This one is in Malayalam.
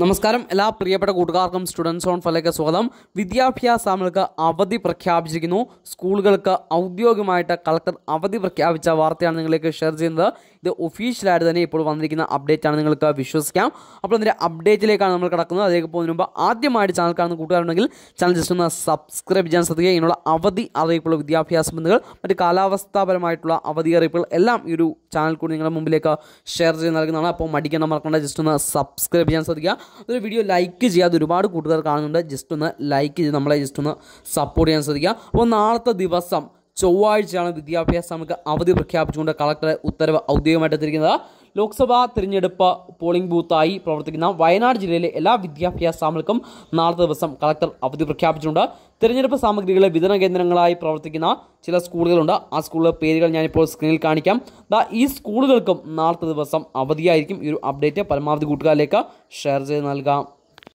നമസ്കാരം എല്ലാ പ്രിയപ്പെട്ട കൂട്ടുകാർക്കും സ്റ്റുഡൻസ് ഓൺ ഫലയ്ക്ക് സ്വാഗതം വിദ്യാഭ്യാസ അമലുകൾക്ക് അവധി പ്രഖ്യാപിച്ചിരിക്കുന്നു സ്കൂളുകൾക്ക് ഔദ്യോഗികമായിട്ട് കളക്ടർ അവധി പ്രഖ്യാപിച്ച വാർത്തയാണ് നിങ്ങളിലേക്ക് ഷെയർ ചെയ്യുന്നത് ഇത് ഒഫീഷ്യലായിട്ട് തന്നെ ഇപ്പോൾ വന്നിരിക്കുന്ന അപ്ഡേറ്റ് ആണ് നിങ്ങൾക്ക് വിശ്വസിക്കാം അപ്പോൾ അതിൻ്റെ അപ്ഡേറ്റിലേക്കാണ് നമ്മൾ കിടക്കുന്നത് അതിലേക്ക് പോകുന്നതിന് മുമ്പ് ആദ്യമായിട്ട് ചാനൽ കാണുന്ന കൂട്ടുകാരുണ്ടെങ്കിൽ ചാനൽ ജസ്റ്റ് ഒന്ന് സബ്സ്ക്രൈബ് ചെയ്യാൻ ശ്രദ്ധിക്കുക ഇതിനുള്ള അവധി അറിയിപ്പുള്ള വിദ്യാഭ്യാസ ബന്ധുകൾ മറ്റ് കാലാവസ്ഥാപരമായിട്ടുള്ള അവധി അറിയിപ്പുകൾ എല്ലാം ഈ ഒരു ചാനൽ കൂടി നിങ്ങളുടെ മുമ്പിലേക്ക് ഷെയർ ചെയ്ത് നൽകുന്നതാണ് അപ്പോൾ മടിക്കേണ്ട മറക്കേണ്ട ജസ്റ്റ് ഒന്ന് സബ്സ്ക്രൈബ് ചെയ്യാൻ ശ്രദ്ധിക്കുക ഒരു വീഡിയോ ലൈക്ക് ചെയ്യാതെ ഒരുപാട് കൂട്ടുകാർ കാണുന്നുണ്ട് ജസ്റ്റ് ഒന്ന് ലൈക്ക് ചെയ്ത് നമ്മളെ ജസ്റ്റ് ഒന്ന് സപ്പോർട്ട് ചെയ്യാൻ ശ്രദ്ധിക്കുക അപ്പോൾ നാളത്തെ ദിവസം ചൊവ്വാഴ്ചയാണ് വിദ്യാഭ്യാസ നമുക്ക് അവധി പ്രഖ്യാപിച്ചുകൊണ്ട് കളക്ടറെ ഉത്തരവ് ഔദ്യോഗികമായിട്ട് ലോക്സഭാ തിരഞ്ഞെടുപ്പ് പോളിംഗ് ബൂത്തായി പ്രവർത്തിക്കുന്ന വയനാട് ജില്ലയിലെ എല്ലാ വിദ്യാഭ്യാസ സ്ഥാപനങ്ങൾക്കും നാളെ ദിവസം കളക്ടർ അവധി പ്രഖ്യാപിച്ചിട്ടുണ്ട് തിരഞ്ഞെടുപ്പ് സാമഗ്രികളെ വിതരണ കേന്ദ്രങ്ങളായി പ്രവർത്തിക്കുന്ന ചില സ്കൂളുകളുണ്ട് ആ സ്കൂളിലെ പേരുകൾ ഞാനിപ്പോൾ സ്ക്രീനിൽ കാണിക്കാം ദാ ഈ സ്കൂളുകൾക്കും നാളത്തെ ദിവസം അവധിയായിരിക്കും ഈ ഒരു അപ്ഡേറ്റ് പരമാവധി കൂട്ടുകാരിലേക്ക് ഷെയർ ചെയ്ത് നൽകാം